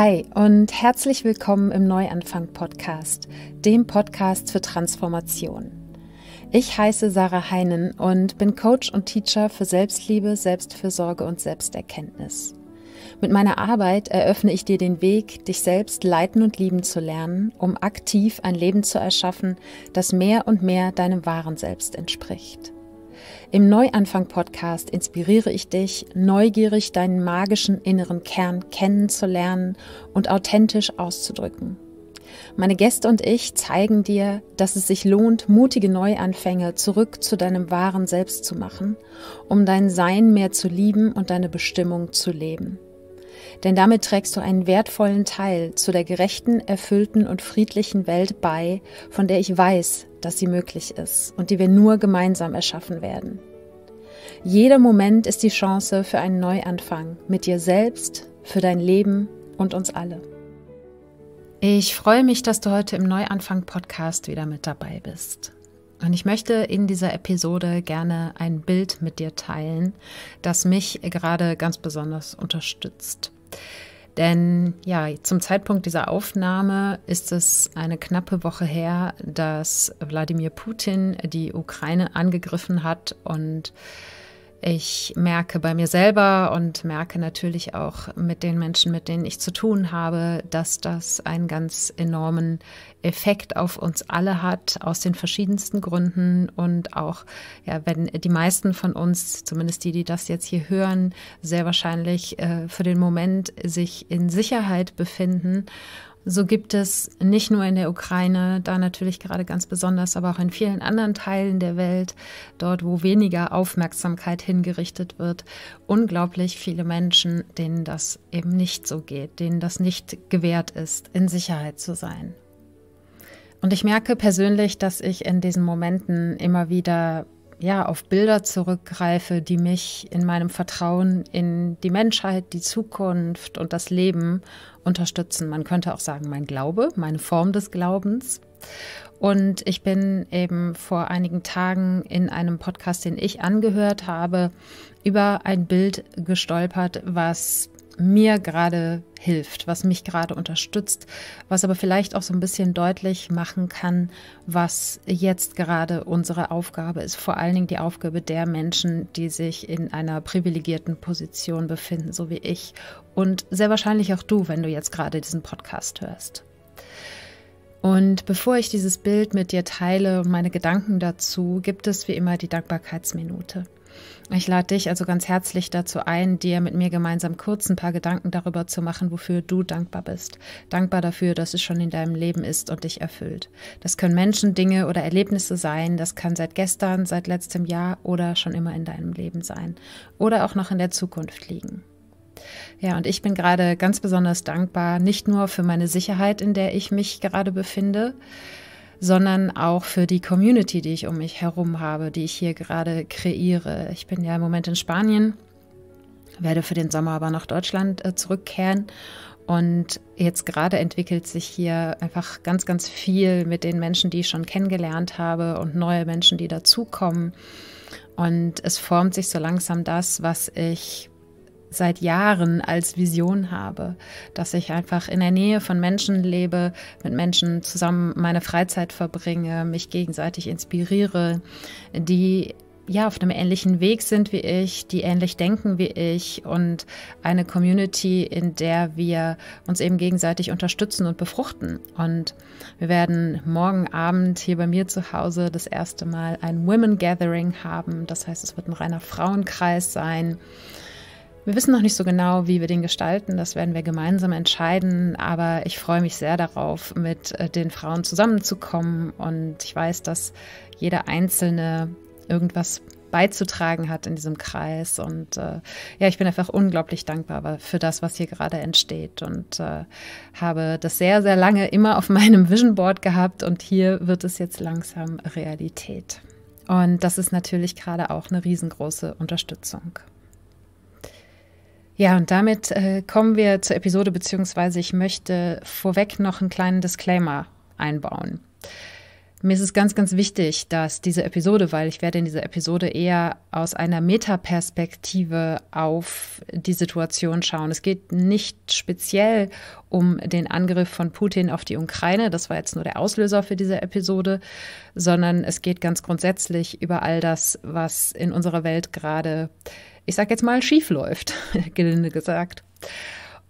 Hi und herzlich willkommen im Neuanfang Podcast, dem Podcast für Transformation. Ich heiße Sarah Heinen und bin Coach und Teacher für Selbstliebe, Selbstfürsorge und Selbsterkenntnis. Mit meiner Arbeit eröffne ich dir den Weg, dich selbst leiten und lieben zu lernen, um aktiv ein Leben zu erschaffen, das mehr und mehr deinem wahren Selbst entspricht. Im Neuanfang-Podcast inspiriere ich dich, neugierig deinen magischen inneren Kern kennenzulernen und authentisch auszudrücken. Meine Gäste und ich zeigen dir, dass es sich lohnt, mutige Neuanfänge zurück zu deinem wahren Selbst zu machen, um dein Sein mehr zu lieben und deine Bestimmung zu leben denn damit trägst du einen wertvollen Teil zu der gerechten, erfüllten und friedlichen Welt bei, von der ich weiß, dass sie möglich ist und die wir nur gemeinsam erschaffen werden. Jeder Moment ist die Chance für einen Neuanfang mit dir selbst, für dein Leben und uns alle. Ich freue mich, dass du heute im Neuanfang-Podcast wieder mit dabei bist. Und ich möchte in dieser Episode gerne ein Bild mit dir teilen, das mich gerade ganz besonders unterstützt. Denn ja, zum Zeitpunkt dieser Aufnahme ist es eine knappe Woche her, dass Wladimir Putin die Ukraine angegriffen hat und ich merke bei mir selber und merke natürlich auch mit den Menschen, mit denen ich zu tun habe, dass das einen ganz enormen Effekt auf uns alle hat, aus den verschiedensten Gründen. Und auch, ja, wenn die meisten von uns, zumindest die, die das jetzt hier hören, sehr wahrscheinlich äh, für den Moment sich in Sicherheit befinden so gibt es nicht nur in der Ukraine, da natürlich gerade ganz besonders, aber auch in vielen anderen Teilen der Welt, dort wo weniger Aufmerksamkeit hingerichtet wird, unglaublich viele Menschen, denen das eben nicht so geht, denen das nicht gewährt ist, in Sicherheit zu sein. Und ich merke persönlich, dass ich in diesen Momenten immer wieder ja, auf Bilder zurückgreife, die mich in meinem Vertrauen in die Menschheit, die Zukunft und das Leben unterstützen. Man könnte auch sagen, mein Glaube, meine Form des Glaubens. Und ich bin eben vor einigen Tagen in einem Podcast, den ich angehört habe, über ein Bild gestolpert, was mir gerade hilft, was mich gerade unterstützt, was aber vielleicht auch so ein bisschen deutlich machen kann, was jetzt gerade unsere Aufgabe ist. Vor allen Dingen die Aufgabe der Menschen, die sich in einer privilegierten Position befinden, so wie ich und sehr wahrscheinlich auch du, wenn du jetzt gerade diesen Podcast hörst. Und bevor ich dieses Bild mit dir teile und meine Gedanken dazu, gibt es wie immer die Dankbarkeitsminute. Ich lade dich also ganz herzlich dazu ein, dir mit mir gemeinsam kurz ein paar Gedanken darüber zu machen, wofür du dankbar bist. Dankbar dafür, dass es schon in deinem Leben ist und dich erfüllt. Das können Menschen, Dinge oder Erlebnisse sein. Das kann seit gestern, seit letztem Jahr oder schon immer in deinem Leben sein. Oder auch noch in der Zukunft liegen. Ja, und ich bin gerade ganz besonders dankbar, nicht nur für meine Sicherheit, in der ich mich gerade befinde, sondern auch für die Community, die ich um mich herum habe, die ich hier gerade kreiere. Ich bin ja im Moment in Spanien, werde für den Sommer aber nach Deutschland äh, zurückkehren. Und jetzt gerade entwickelt sich hier einfach ganz, ganz viel mit den Menschen, die ich schon kennengelernt habe und neue Menschen, die dazukommen. Und es formt sich so langsam das, was ich seit Jahren als Vision habe, dass ich einfach in der Nähe von Menschen lebe, mit Menschen zusammen meine Freizeit verbringe, mich gegenseitig inspiriere, die ja auf einem ähnlichen Weg sind wie ich, die ähnlich denken wie ich und eine Community, in der wir uns eben gegenseitig unterstützen und befruchten. Und wir werden morgen Abend hier bei mir zu Hause das erste Mal ein Women Gathering haben. Das heißt, es wird ein reiner Frauenkreis sein. Wir wissen noch nicht so genau, wie wir den gestalten. Das werden wir gemeinsam entscheiden. Aber ich freue mich sehr darauf, mit äh, den Frauen zusammenzukommen. Und ich weiß, dass jeder Einzelne irgendwas beizutragen hat in diesem Kreis. Und äh, ja, ich bin einfach unglaublich dankbar für das, was hier gerade entsteht und äh, habe das sehr, sehr lange immer auf meinem Vision Board gehabt und hier wird es jetzt langsam Realität. Und das ist natürlich gerade auch eine riesengroße Unterstützung. Ja, und damit äh, kommen wir zur Episode, beziehungsweise ich möchte vorweg noch einen kleinen Disclaimer einbauen. Mir ist es ganz, ganz wichtig, dass diese Episode, weil ich werde in dieser Episode eher aus einer Metaperspektive auf die Situation schauen. Es geht nicht speziell um den Angriff von Putin auf die Ukraine, das war jetzt nur der Auslöser für diese Episode, sondern es geht ganz grundsätzlich über all das, was in unserer Welt gerade passiert ich sage jetzt mal, schief läuft, gelinde gesagt.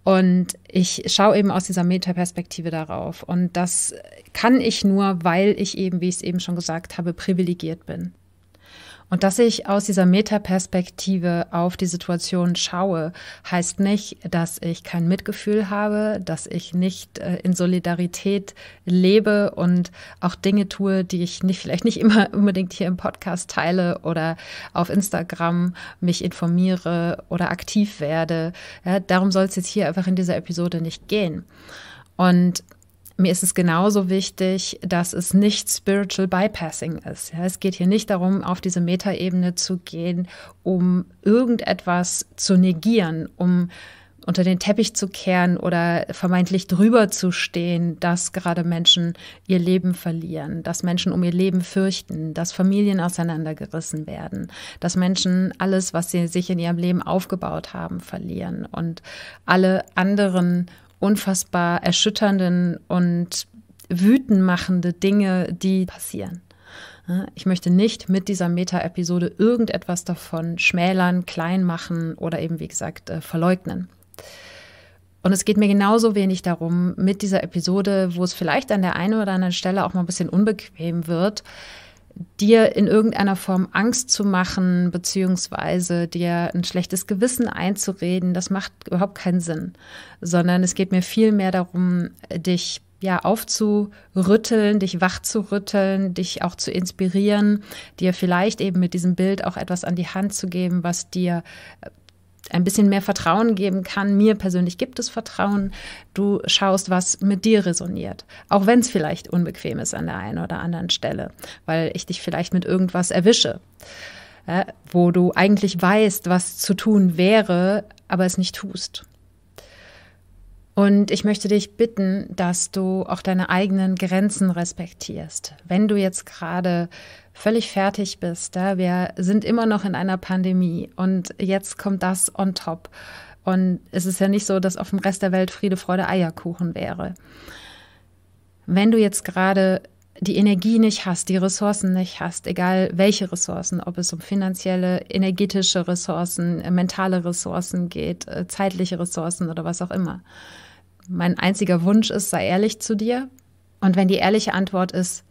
Und ich schaue eben aus dieser Metaperspektive darauf. Und das kann ich nur, weil ich eben, wie ich es eben schon gesagt habe, privilegiert bin. Und dass ich aus dieser Metaperspektive auf die Situation schaue, heißt nicht, dass ich kein Mitgefühl habe, dass ich nicht äh, in Solidarität lebe und auch Dinge tue, die ich nicht, vielleicht nicht immer unbedingt hier im Podcast teile oder auf Instagram mich informiere oder aktiv werde. Ja, darum soll es jetzt hier einfach in dieser Episode nicht gehen. Und mir ist es genauso wichtig, dass es nicht Spiritual Bypassing ist. Ja, es geht hier nicht darum, auf diese Metaebene zu gehen, um irgendetwas zu negieren, um unter den Teppich zu kehren oder vermeintlich drüber zu stehen, dass gerade Menschen ihr Leben verlieren, dass Menschen um ihr Leben fürchten, dass Familien auseinandergerissen werden, dass Menschen alles, was sie sich in ihrem Leben aufgebaut haben, verlieren und alle anderen unfassbar erschütternden und wütend machende Dinge, die passieren. Ich möchte nicht mit dieser Meta-Episode irgendetwas davon schmälern, klein machen oder eben, wie gesagt, äh, verleugnen. Und es geht mir genauso wenig darum, mit dieser Episode, wo es vielleicht an der einen oder anderen Stelle auch mal ein bisschen unbequem wird, dir in irgendeiner Form Angst zu machen, beziehungsweise dir ein schlechtes Gewissen einzureden, das macht überhaupt keinen Sinn, sondern es geht mir viel mehr darum, dich ja, aufzurütteln, dich wachzurütteln, dich auch zu inspirieren, dir vielleicht eben mit diesem Bild auch etwas an die Hand zu geben, was dir ein bisschen mehr Vertrauen geben kann. Mir persönlich gibt es Vertrauen. Du schaust, was mit dir resoniert. Auch wenn es vielleicht unbequem ist an der einen oder anderen Stelle, weil ich dich vielleicht mit irgendwas erwische, ja, äh, wo du eigentlich weißt, was zu tun wäre, aber es nicht tust. Und ich möchte dich bitten, dass du auch deine eigenen Grenzen respektierst. Wenn du jetzt gerade völlig fertig bist, ja, wir sind immer noch in einer Pandemie und jetzt kommt das on top. Und es ist ja nicht so, dass auf dem Rest der Welt Friede, Freude, Eierkuchen wäre. Wenn du jetzt gerade die Energie nicht hast, die Ressourcen nicht hast, egal welche Ressourcen, ob es um finanzielle, energetische Ressourcen, mentale Ressourcen geht, äh, zeitliche Ressourcen oder was auch immer. Mein einziger Wunsch ist, sei ehrlich zu dir. Und wenn die ehrliche Antwort ist,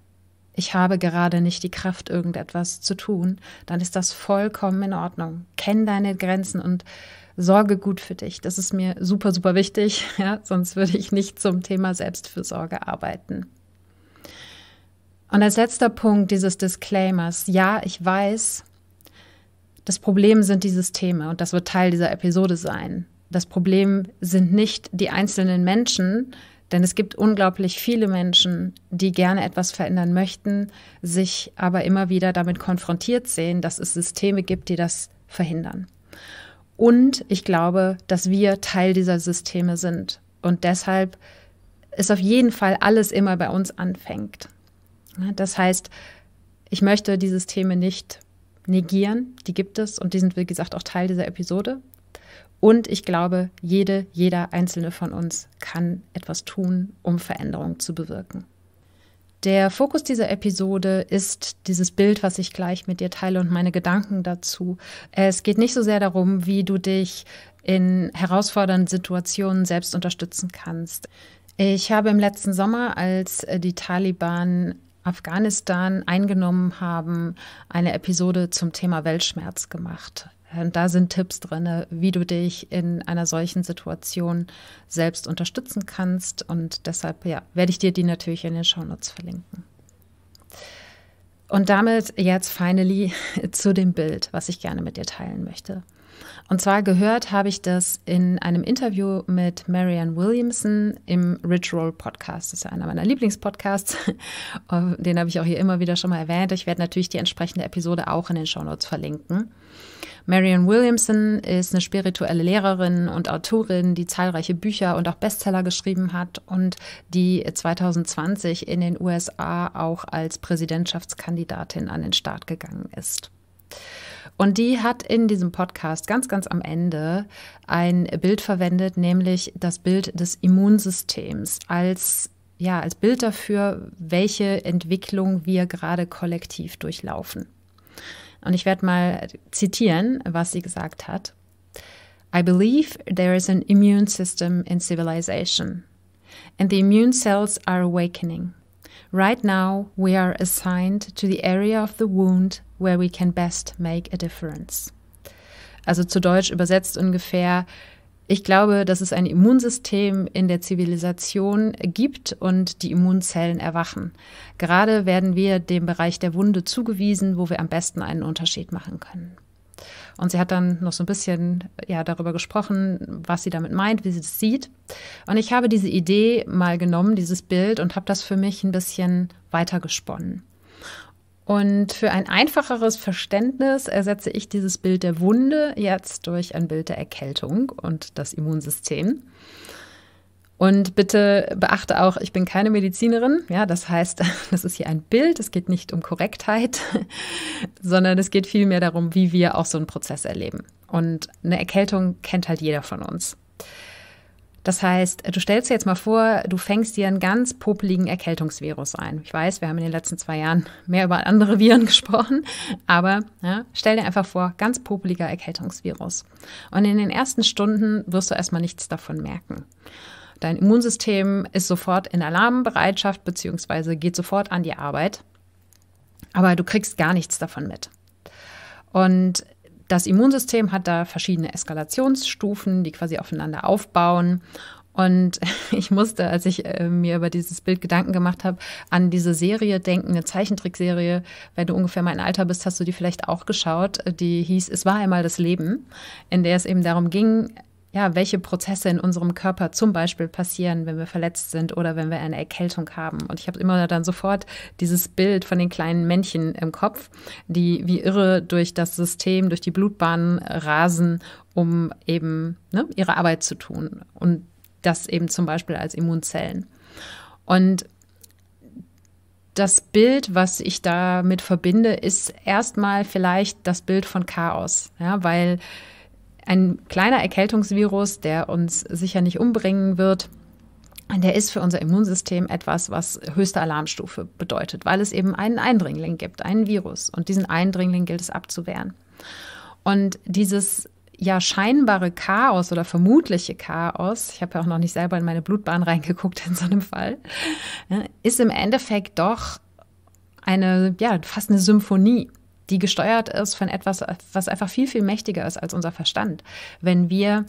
ich habe gerade nicht die Kraft, irgendetwas zu tun, dann ist das vollkommen in Ordnung. Kenn deine Grenzen und sorge gut für dich. Das ist mir super, super wichtig, ja? sonst würde ich nicht zum Thema Selbstfürsorge arbeiten. Und als letzter Punkt dieses Disclaimers, ja, ich weiß, das Problem sind die Systeme und das wird Teil dieser Episode sein das Problem sind nicht die einzelnen Menschen, denn es gibt unglaublich viele Menschen, die gerne etwas verändern möchten, sich aber immer wieder damit konfrontiert sehen, dass es Systeme gibt, die das verhindern. Und ich glaube, dass wir Teil dieser Systeme sind und deshalb ist auf jeden Fall alles immer bei uns anfängt. Das heißt, ich möchte die Systeme nicht negieren, die gibt es und die sind, wie gesagt, auch Teil dieser Episode. Und ich glaube, jede, jeder einzelne von uns kann etwas tun, um Veränderung zu bewirken. Der Fokus dieser Episode ist dieses Bild, was ich gleich mit dir teile und meine Gedanken dazu. Es geht nicht so sehr darum, wie du dich in herausfordernden Situationen selbst unterstützen kannst. Ich habe im letzten Sommer, als die Taliban Afghanistan eingenommen haben, eine Episode zum Thema Weltschmerz gemacht. Da sind Tipps drin, ne, wie du dich in einer solchen Situation selbst unterstützen kannst. Und deshalb ja, werde ich dir die natürlich in den Shownotes verlinken. Und damit jetzt finally zu dem Bild, was ich gerne mit dir teilen möchte. Und zwar gehört habe ich das in einem Interview mit Marianne Williamson im Rich Roll Podcast. Das ist ja einer meiner Lieblingspodcasts. Den habe ich auch hier immer wieder schon mal erwähnt. Ich werde natürlich die entsprechende Episode auch in den Shownotes verlinken. Marion Williamson ist eine spirituelle Lehrerin und Autorin, die zahlreiche Bücher und auch Bestseller geschrieben hat und die 2020 in den USA auch als Präsidentschaftskandidatin an den Start gegangen ist. Und die hat in diesem Podcast ganz, ganz am Ende ein Bild verwendet, nämlich das Bild des Immunsystems als ja, als Bild dafür, welche Entwicklung wir gerade kollektiv durchlaufen. Und ich werde mal zitieren, was sie gesagt hat. I believe there is an immune system in civilization, and the immune cells are awakening. Right now, we are assigned to the area of the wound where we can best make a difference. Also zu Deutsch übersetzt ungefähr, ich glaube, dass es ein Immunsystem in der Zivilisation gibt und die Immunzellen erwachen. Gerade werden wir dem Bereich der Wunde zugewiesen, wo wir am besten einen Unterschied machen können. Und sie hat dann noch so ein bisschen ja, darüber gesprochen, was sie damit meint, wie sie das sieht. Und ich habe diese Idee mal genommen, dieses Bild, und habe das für mich ein bisschen weitergesponnen. Und für ein einfacheres Verständnis ersetze ich dieses Bild der Wunde jetzt durch ein Bild der Erkältung und das Immunsystem. Und bitte beachte auch, ich bin keine Medizinerin. Ja, das heißt, das ist hier ein Bild. Es geht nicht um Korrektheit, sondern es geht vielmehr darum, wie wir auch so einen Prozess erleben. Und eine Erkältung kennt halt jeder von uns. Das heißt, du stellst dir jetzt mal vor, du fängst dir einen ganz popeligen Erkältungsvirus ein. Ich weiß, wir haben in den letzten zwei Jahren mehr über andere Viren gesprochen, aber ja, stell dir einfach vor, ganz popeliger Erkältungsvirus. Und in den ersten Stunden wirst du erstmal nichts davon merken. Dein Immunsystem ist sofort in Alarmbereitschaft bzw. geht sofort an die Arbeit, aber du kriegst gar nichts davon mit. Und das Immunsystem hat da verschiedene Eskalationsstufen, die quasi aufeinander aufbauen. Und ich musste, als ich äh, mir über dieses Bild Gedanken gemacht habe, an diese Serie denken, eine Zeichentrickserie. Wenn du ungefähr mein Alter bist, hast du die vielleicht auch geschaut. Die hieß Es war einmal das Leben, in der es eben darum ging, ja, welche Prozesse in unserem Körper zum Beispiel passieren, wenn wir verletzt sind oder wenn wir eine Erkältung haben. Und ich habe immer dann sofort dieses Bild von den kleinen Männchen im Kopf, die wie irre durch das System, durch die Blutbahnen rasen, um eben ne, ihre Arbeit zu tun. Und das eben zum Beispiel als Immunzellen. Und das Bild, was ich damit verbinde, ist erstmal vielleicht das Bild von Chaos, ja, weil ein kleiner Erkältungsvirus, der uns sicher nicht umbringen wird. Der ist für unser Immunsystem etwas, was höchste Alarmstufe bedeutet, weil es eben einen Eindringling gibt, einen Virus. Und diesen Eindringling gilt es abzuwehren. Und dieses ja scheinbare Chaos oder vermutliche Chaos, ich habe ja auch noch nicht selber in meine Blutbahn reingeguckt in so einem Fall, ne, ist im Endeffekt doch eine, ja, fast eine Symphonie die gesteuert ist von etwas, was einfach viel, viel mächtiger ist als unser Verstand. Wenn wir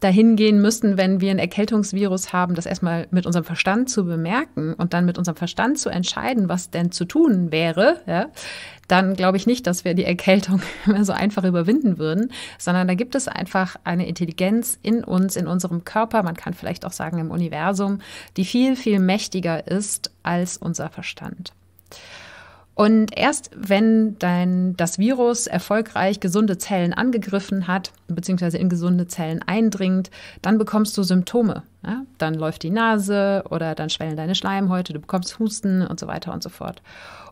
dahin gehen müssten, wenn wir ein Erkältungsvirus haben, das erstmal mit unserem Verstand zu bemerken und dann mit unserem Verstand zu entscheiden, was denn zu tun wäre, ja, dann glaube ich nicht, dass wir die Erkältung so einfach überwinden würden, sondern da gibt es einfach eine Intelligenz in uns, in unserem Körper, man kann vielleicht auch sagen im Universum, die viel, viel mächtiger ist als unser Verstand. Und erst wenn dein, das Virus erfolgreich gesunde Zellen angegriffen hat, beziehungsweise in gesunde Zellen eindringt, dann bekommst du Symptome. Ja? Dann läuft die Nase oder dann schwellen deine Schleimhäute, du bekommst Husten und so weiter und so fort.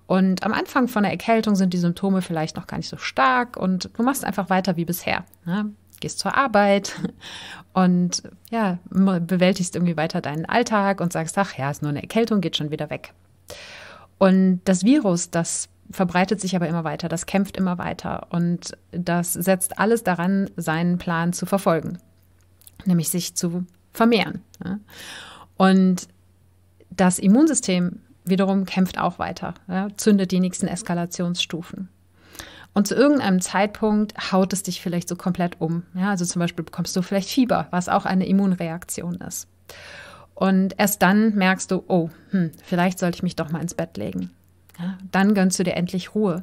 Und am Anfang von der Erkältung sind die Symptome vielleicht noch gar nicht so stark und du machst einfach weiter wie bisher. Ja? Ne? Gehst zur Arbeit und ja, bewältigst irgendwie weiter deinen Alltag und sagst, ach ja, ist nur eine Erkältung, geht schon wieder weg. Und das Virus, das verbreitet sich aber immer weiter, das kämpft immer weiter und das setzt alles daran, seinen Plan zu verfolgen, nämlich sich zu vermehren. Und das Immunsystem wiederum kämpft auch weiter, zündet die nächsten Eskalationsstufen. Und zu irgendeinem Zeitpunkt haut es dich vielleicht so komplett um. Ja, also zum Beispiel bekommst du vielleicht Fieber, was auch eine Immunreaktion ist. Und erst dann merkst du, oh, hm, vielleicht sollte ich mich doch mal ins Bett legen. Ja, dann gönnst du dir endlich Ruhe.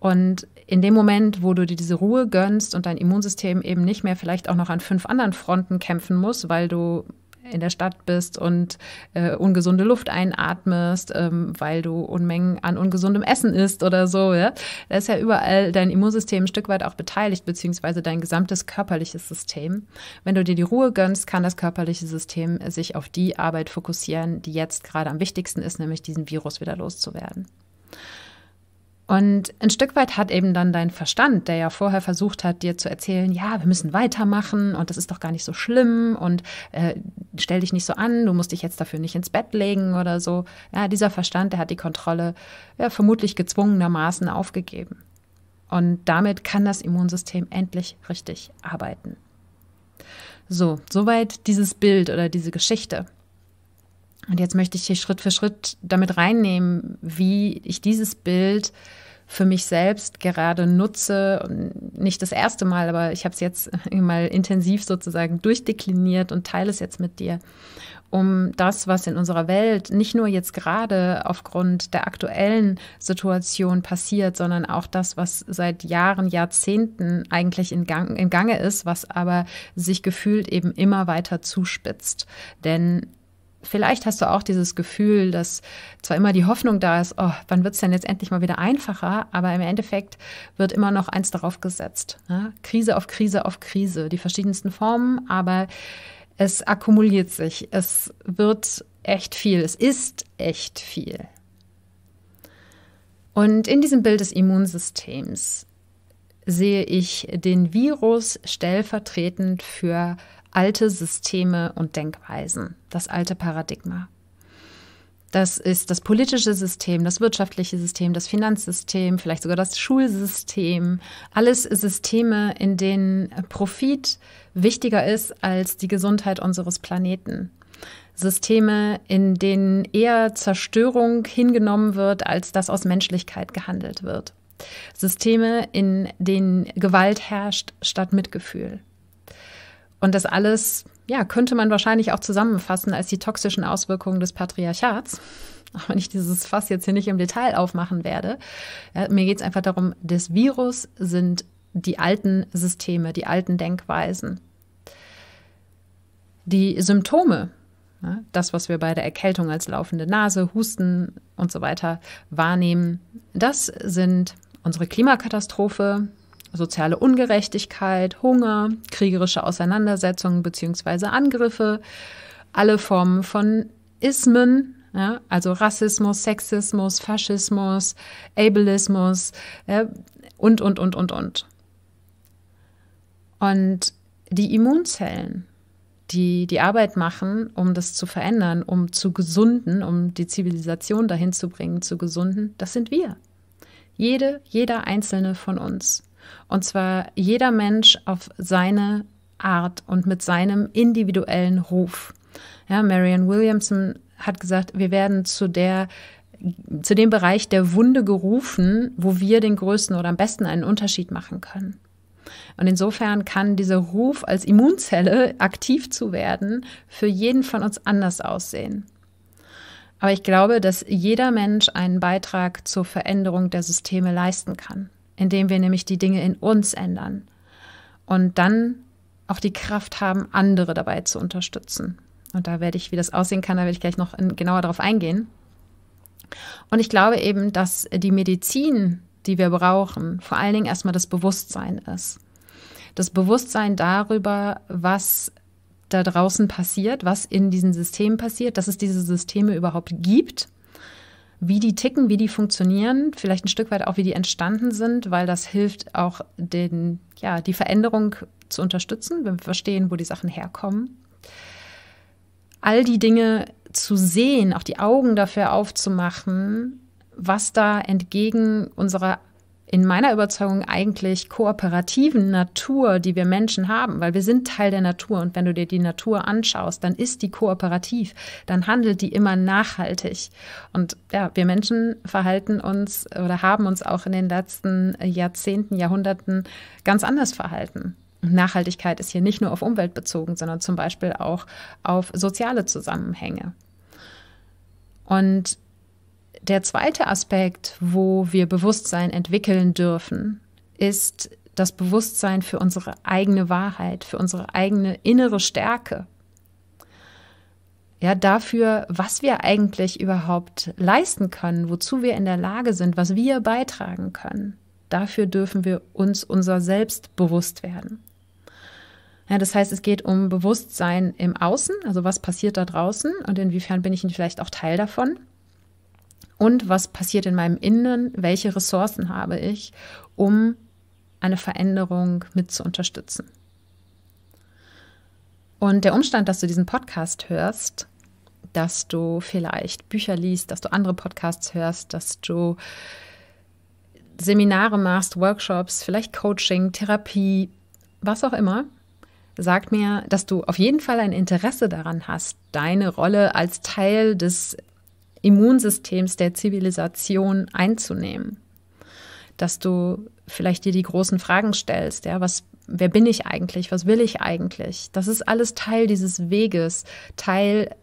Und in dem Moment, wo du dir diese Ruhe gönnst und dein Immunsystem eben nicht mehr vielleicht auch noch an fünf anderen Fronten kämpfen muss, weil du in der Stadt bist und äh, ungesunde Luft einatmest, ähm, weil du Unmengen an ungesundem Essen isst oder so. Ja? Da ist ja überall dein Immunsystem ein Stück weit auch beteiligt, beziehungsweise dein gesamtes körperliches System. Wenn du dir die Ruhe gönnst, kann das körperliche System sich auf die Arbeit fokussieren, die jetzt gerade am wichtigsten ist, nämlich diesen Virus wieder loszuwerden. Und ein Stück weit hat eben dann dein Verstand, der ja vorher versucht hat, dir zu erzählen, ja, wir müssen weitermachen und das ist doch gar nicht so schlimm und äh, stell dich nicht so an, du musst dich jetzt dafür nicht ins Bett legen oder so. Ja, dieser Verstand, der hat die Kontrolle ja, vermutlich gezwungenermaßen aufgegeben. Und damit kann das Immunsystem endlich richtig arbeiten. So, soweit dieses Bild oder diese Geschichte. Und jetzt möchte ich hier Schritt für Schritt damit reinnehmen, wie ich dieses Bild für mich selbst gerade nutze. Nicht das erste Mal, aber ich habe es jetzt mal intensiv sozusagen durchdekliniert und teile es jetzt mit dir, um das, was in unserer Welt nicht nur jetzt gerade aufgrund der aktuellen Situation passiert, sondern auch das, was seit Jahren, Jahrzehnten eigentlich in Gang, im Gange ist, was aber sich gefühlt eben immer weiter zuspitzt. Denn vielleicht hast du auch dieses Gefühl, dass zwar immer die Hoffnung da ist, oh, wann wird es denn jetzt endlich mal wieder einfacher, aber im Endeffekt wird immer noch eins darauf gesetzt. Ne? Krise auf Krise auf Krise, die verschiedensten Formen, aber es akkumuliert sich, es wird echt viel, es ist echt viel. Und in diesem Bild des Immunsystems sehe ich den Virus stellvertretend für alte Systeme und Denkweisen, das alte Paradigma. Das ist das politische System, das wirtschaftliche System, das Finanzsystem, vielleicht sogar das Schulsystem. Alles Systeme, in denen Profit wichtiger ist als die Gesundheit unseres Planeten. Systeme, in denen eher Zerstörung hingenommen wird, als dass aus Menschlichkeit gehandelt wird. Systeme, in denen Gewalt herrscht statt Mitgefühl. Und das alles, ja, könnte man wahrscheinlich auch zusammenfassen als die toxischen Auswirkungen des Patriarchats. Auch wenn ich dieses Fass jetzt hier nicht im Detail aufmachen werde. Ja, mir geht es einfach darum, das Virus sind die alten Systeme, die alten Denkweisen. Die Symptome, ja, das, was wir bei der Erkältung als laufende Nase, Husten und so weiter wahrnehmen, das sind unsere Klimakatastrophe, soziale Ungerechtigkeit, Hunger, kriegerische Auseinandersetzungen bzw. Angriffe, alle Formen von Ismen, ja, also Rassismus, Sexismus, Faschismus, Ableismus ja, und, und, und, und, und. Und die Immunzellen, die die Arbeit machen, um das zu verändern, um zu gesunden, um die Zivilisation dahin zu bringen, zu gesunden, das sind wir. Jede, jeder einzelne von uns. Und zwar jeder Mensch auf seine Art und mit seinem individuellen Ruf. Ja, Marianne Williamson hat gesagt, wir werden zu der zu dem Bereich der Wunde gerufen, wo wir den größten oder am besten einen Unterschied machen können. Und insofern kann dieser Ruf als Immunzelle aktiv zu werden für jeden von uns anders aussehen. Aber ich glaube, dass jeder Mensch einen Beitrag zur Veränderung der Systeme leisten kann indem wir nämlich die Dinge in uns ändern und dann auch die Kraft haben, andere dabei zu unterstützen. Und da werde ich, wie das aussehen kann, da werde ich gleich noch in, genauer darauf eingehen. Und ich glaube eben, dass die Medizin, die wir brauchen, vor allen Dingen erstmal das Bewusstsein ist. Das Bewusstsein darüber, was da draußen passiert, was in diesen Systemen passiert, dass es diese Systeme überhaupt gibt wie die ticken, wie die funktionieren, vielleicht ein Stück weit auch, wie die entstanden sind, weil das hilft auch den, ja, die Veränderung zu unterstützen, wenn wir verstehen, wo die Sachen herkommen. All die Dinge zu sehen, auch die Augen dafür aufzumachen, was da entgegen unserer in meiner Überzeugung eigentlich kooperativen Natur, die wir Menschen haben, weil wir sind Teil der Natur und wenn du dir die Natur anschaust, dann ist die kooperativ, dann handelt die immer nachhaltig. Und ja, wir Menschen verhalten uns oder haben uns auch in den letzten Jahrzehnten, Jahrhunderten ganz anders verhalten. Nachhaltigkeit ist hier nicht nur auf Umwelt bezogen, sondern zum Beispiel auch auf soziale Zusammenhänge. Und der zweite Aspekt, wo wir Bewusstsein entwickeln dürfen, ist das Bewusstsein für unsere eigene Wahrheit, für unsere eigene innere Stärke. Ja, dafür, was wir eigentlich überhaupt leisten können, wozu wir in der Lage sind, was wir beitragen können. Dafür dürfen wir uns unser Selbst bewusst werden. Ja, das heißt, es geht um Bewusstsein im Außen, also was passiert da draußen und inwiefern bin ich vielleicht auch Teil davon und was passiert in meinem Innen, welche Ressourcen habe ich, um eine Veränderung mit zu unterstützen. Und der Umstand, dass du diesen Podcast hörst, dass du vielleicht Bücher liest, dass du andere Podcasts hörst, dass du Seminare machst, Workshops, vielleicht Coaching, Therapie, was auch immer, sagt mir, dass du auf jeden Fall ein Interesse daran hast, deine Rolle als Teil des Immunsystems der Zivilisation einzunehmen. Dass du vielleicht dir die großen Fragen stellst, ja, was, wer bin ich eigentlich, was will ich eigentlich? Das ist alles Teil dieses Weges, Teil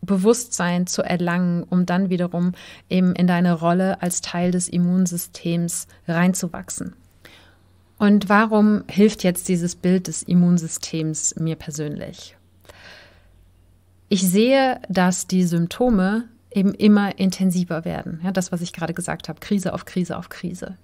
Bewusstsein zu erlangen, um dann wiederum eben in deine Rolle als Teil des Immunsystems reinzuwachsen. Und warum hilft jetzt dieses Bild des Immunsystems mir persönlich? Ich sehe, dass die Symptome eben immer intensiver werden. Ja, das, was ich gerade gesagt habe, Krise auf Krise auf Krise.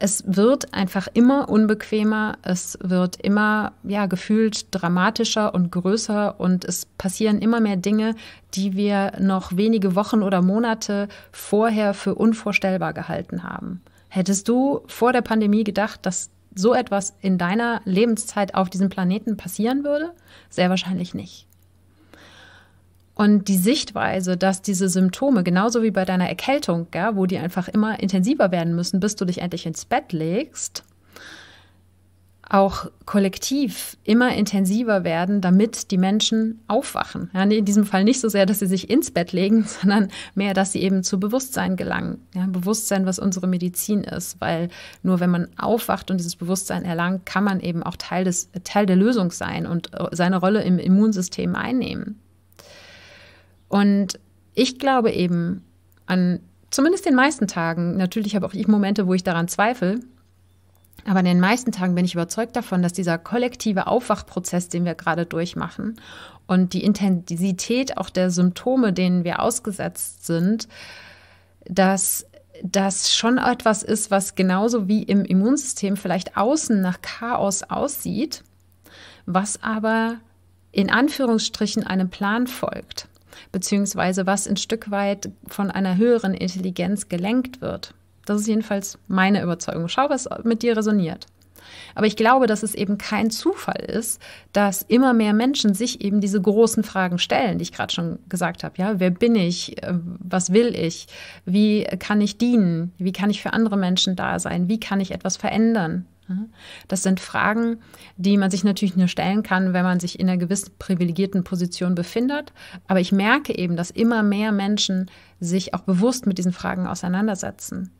Es wird einfach immer unbequemer, es wird immer ja, gefühlt dramatischer und größer und es passieren immer mehr Dinge, die wir noch wenige Wochen oder Monate vorher für unvorstellbar gehalten haben. Hättest du vor der Pandemie gedacht, dass so etwas in deiner Lebenszeit auf diesem Planeten passieren würde? Sehr wahrscheinlich nicht. Und die Sichtweise, dass diese Symptome, genauso wie bei deiner Erkältung, ja, wo die einfach immer intensiver werden müssen, bis du dich endlich ins Bett legst, auch kollektiv immer intensiver werden, damit die Menschen aufwachen. Ja, in diesem Fall nicht so sehr, dass sie sich ins Bett legen, sondern mehr, dass sie eben zu Bewusstsein gelangen. Ja, Bewusstsein, was unsere Medizin ist, weil nur wenn man aufwacht und dieses Bewusstsein erlangt, kann man eben auch Teil, des, Teil der Lösung sein und äh, seine Rolle im Immunsystem einnehmen. Und ich glaube eben an zumindest den meisten Tagen, natürlich habe auch ich Momente, wo ich daran zweifle, aber an den meisten Tagen bin ich überzeugt davon, dass dieser kollektive Aufwachprozess, den wir gerade durchmachen und die Intensität auch der Symptome, denen wir ausgesetzt sind, dass das schon etwas ist, was genauso wie im Immunsystem vielleicht außen nach Chaos aussieht, was aber in Anführungsstrichen einem Plan folgt beziehungsweise was ein Stück weit von einer höheren Intelligenz gelenkt wird. Das ist jedenfalls meine Überzeugung. Schau, was mit dir resoniert. Aber ich glaube, dass es eben kein Zufall ist, dass immer mehr Menschen sich eben diese großen Fragen stellen, die ich gerade schon gesagt habe. Ja, wer bin ich? Äh, was will ich? Wie kann ich dienen? Wie kann ich für andere Menschen da sein? Wie kann ich etwas verändern? Mhm. Das sind Fragen, die man sich natürlich nur stellen kann, wenn man sich in einer gewissen privilegierten Position befindet. Aber ich merke eben, dass immer mehr Menschen sich auch bewusst mit diesen Fragen auseinandersetzen.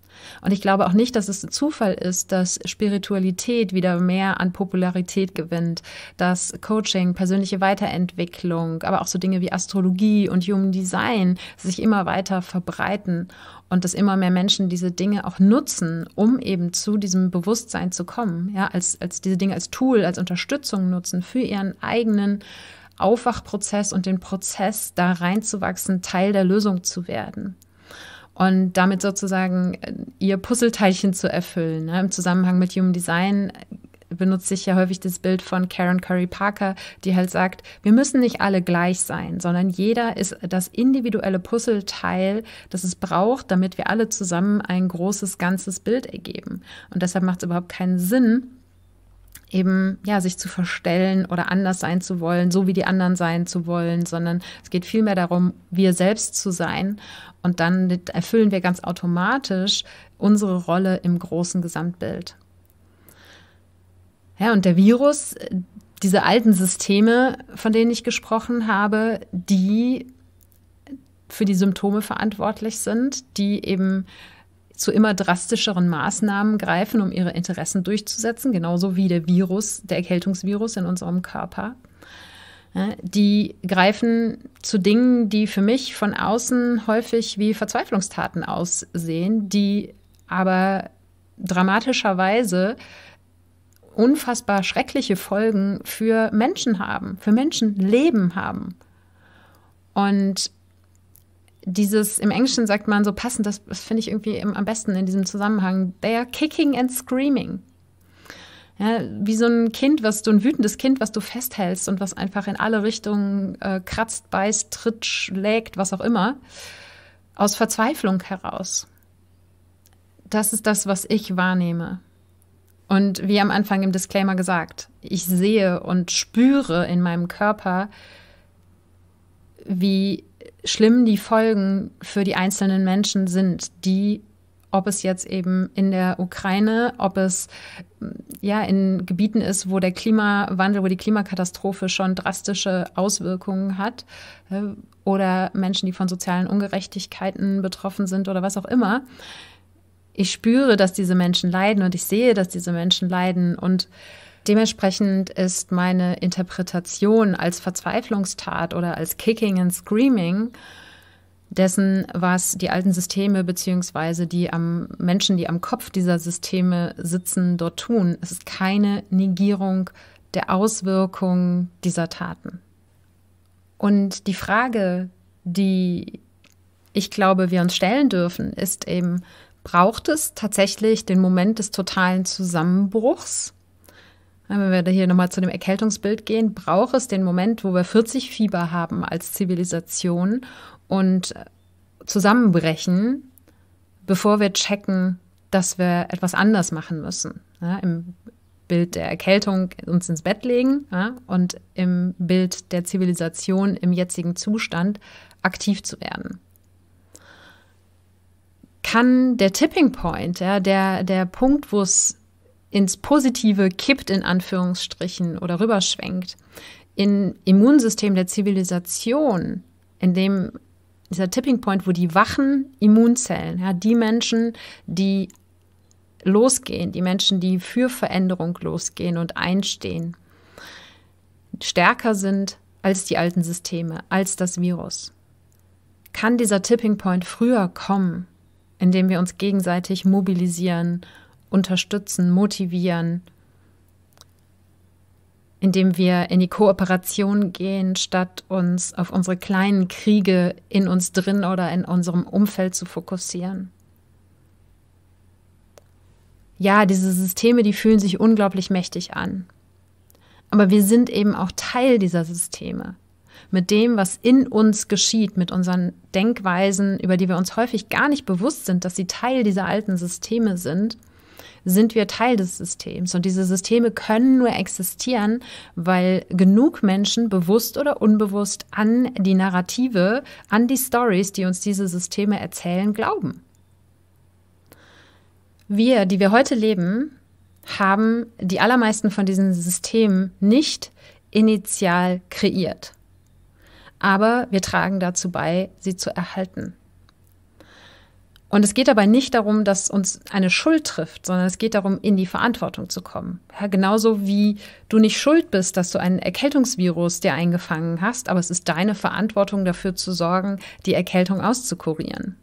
Und ich glaube auch nicht, dass es ein Zufall ist, dass Spiritualität wieder mehr an Popularität gewinnt, dass Coaching, persönliche Weiterentwicklung, aber auch so Dinge wie Astrologie und Human Design sich immer weiter verbreiten und dass immer mehr Menschen diese Dinge auch nutzen, um eben zu diesem Bewusstsein zu kommen, ja, als, als diese Dinge als Tool, als Unterstützung nutzen für ihren eigenen Aufwachprozess und den Prozess, da reinzuwachsen, Teil der Lösung zu werden und damit sozusagen äh, ihr Puzzleteilchen zu erfüllen. Ne? Im Zusammenhang mit Human Design äh, benutze ich ja häufig das Bild von Karen Curry Parker, die halt sagt, wir müssen nicht alle gleich sein, sondern jeder ist das individuelle Puzzleteil, das es braucht, damit wir alle zusammen ein großes, ganzes Bild ergeben. Und deshalb macht es überhaupt keinen Sinn, eben ja sich zu verstellen oder anders sein zu wollen, so wie die anderen sein zu wollen, sondern es geht vielmehr darum, wir selbst zu sein und dann erfüllen wir ganz automatisch unsere Rolle im großen Gesamtbild. Ja, und der Virus, diese alten Systeme, von denen ich gesprochen habe, die für die Symptome verantwortlich sind, die eben zu immer drastischeren Maßnahmen greifen, um ihre Interessen durchzusetzen, genauso wie der Virus, der Erkältungsvirus in unserem Körper. Die greifen zu Dingen, die für mich von außen häufig wie Verzweiflungstaten aussehen, die aber dramatischerweise unfassbar schreckliche Folgen für Menschen haben, für Menschenleben haben. Und dieses, im Englischen sagt man so passend, das, das finde ich irgendwie im, am besten in diesem Zusammenhang, they are kicking and screaming. Ja, wie so ein Kind, was du ein wütendes Kind, was du festhältst und was einfach in alle Richtungen äh, kratzt, beißt, tritt, schlägt, was auch immer, aus Verzweiflung heraus. Das ist das, was ich wahrnehme. Und wie am Anfang im Disclaimer gesagt, ich sehe und spüre in meinem Körper, wie schlimm die Folgen für die einzelnen Menschen sind, die ob es jetzt eben in der Ukraine, ob es mm, ja in Gebieten ist, wo der Klimawandel, wo die Klimakatastrophe schon drastische Auswirkungen hat äh, oder Menschen, die von sozialen Ungerechtigkeiten betroffen sind oder was auch immer. Ich spüre, dass diese Menschen leiden und ich sehe, dass diese Menschen leiden und Dementsprechend ist meine Interpretation als Verzweiflungstat oder als Kicking and Screaming dessen, was die alten Systeme bzw. die am Menschen, die am Kopf dieser Systeme sitzen, dort tun. Es ist keine Negierung der Auswirkungen dieser Taten. Und die Frage, die ich glaube, wir uns stellen dürfen, ist eben, braucht es tatsächlich den Moment des totalen Zusammenbruchs, wenn wir hier nochmal zu dem Erkältungsbild gehen, braucht es den Moment, wo wir 40 Fieber haben als Zivilisation und äh, zusammenbrechen, bevor wir checken, dass wir etwas anders machen müssen. Ja, Im Bild der Erkältung uns ins Bett legen ja, und im Bild der Zivilisation im jetzigen Zustand aktiv zu werden. Kann der Tipping Point, ja, der, der Punkt, wo es ins Positive kippt in Anführungsstrichen oder rüberschwenkt, im Immunsystem der Zivilisation, in dem dieser Tipping Point, wo die wachen Immunzellen, ja, die Menschen, die losgehen, die Menschen, die für Veränderung losgehen und einstehen, stärker sind als die alten Systeme, als das Virus. Kann dieser Tipping Point früher kommen, indem wir uns gegenseitig mobilisieren unterstützen, motivieren, indem wir in die Kooperation gehen, statt uns auf unsere kleinen Kriege in uns drin oder in unserem Umfeld zu fokussieren. Ja, diese Systeme, die fühlen sich unglaublich mächtig an. Aber wir sind eben auch Teil dieser Systeme. Mit dem, was in uns geschieht, mit unseren Denkweisen, über die wir uns häufig gar nicht bewusst sind, dass sie Teil dieser alten Systeme sind, sind wir Teil des Systems. Und diese Systeme können nur existieren, weil genug Menschen bewusst oder unbewusst an die Narrative, an die Stories, die uns diese Systeme erzählen, glauben. Wir, die wir heute leben, haben die allermeisten von diesen Systemen nicht initial kreiert. Aber wir tragen dazu bei, sie zu erhalten. Und es geht dabei nicht darum, dass uns eine Schuld trifft, sondern es geht darum, in die Verantwortung zu kommen. Ja, genauso wie du nicht schuld bist, dass du einen Erkältungsvirus dir eingefangen hast, aber es ist deine Verantwortung dafür zu sorgen, die Erkältung auszukurieren.